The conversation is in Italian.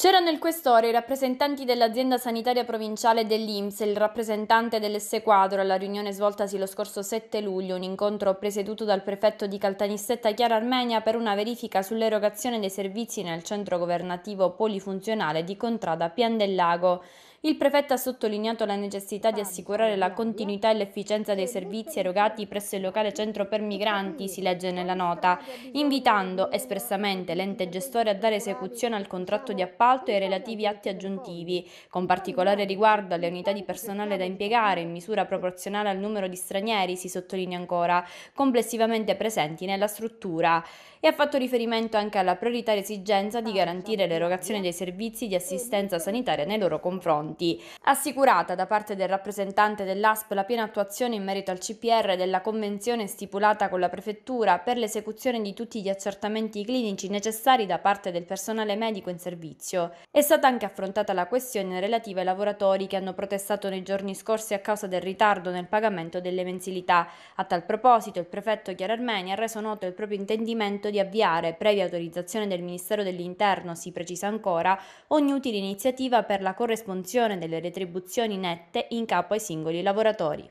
C'erano il questore, i rappresentanti dell'azienda sanitaria provinciale dell'Inps e il rappresentante dell'S alla riunione svoltasi lo scorso 7 luglio, un incontro presieduto dal prefetto di Caltanissetta Chiara Armenia per una verifica sull'erogazione dei servizi nel centro governativo polifunzionale di Contrada Pian del Lago. Il prefetto ha sottolineato la necessità di assicurare la continuità e l'efficienza dei servizi erogati presso il locale centro per migranti, si legge nella nota, invitando espressamente l'ente gestore a dare esecuzione al contratto di appalto e ai relativi atti aggiuntivi, con particolare riguardo alle unità di personale da impiegare in misura proporzionale al numero di stranieri, si sottolinea ancora, complessivamente presenti nella struttura e ha fatto riferimento anche alla prioritaria esigenza di garantire l'erogazione dei servizi di assistenza sanitaria nei loro confronti conti. Assicurata da parte del rappresentante dell'ASP la piena attuazione in merito al CPR della convenzione stipulata con la Prefettura per l'esecuzione di tutti gli accertamenti clinici necessari da parte del personale medico in servizio. È stata anche affrontata la questione relativa ai lavoratori che hanno protestato nei giorni scorsi a causa del ritardo nel pagamento delle mensilità. A tal proposito, il prefetto Chiara Armeni ha reso noto il proprio intendimento di avviare, previa autorizzazione del Ministero dell'Interno, si precisa ancora, ogni utile iniziativa per la corresponsione ripartizione delle retribuzioni nette in capo ai singoli lavoratori.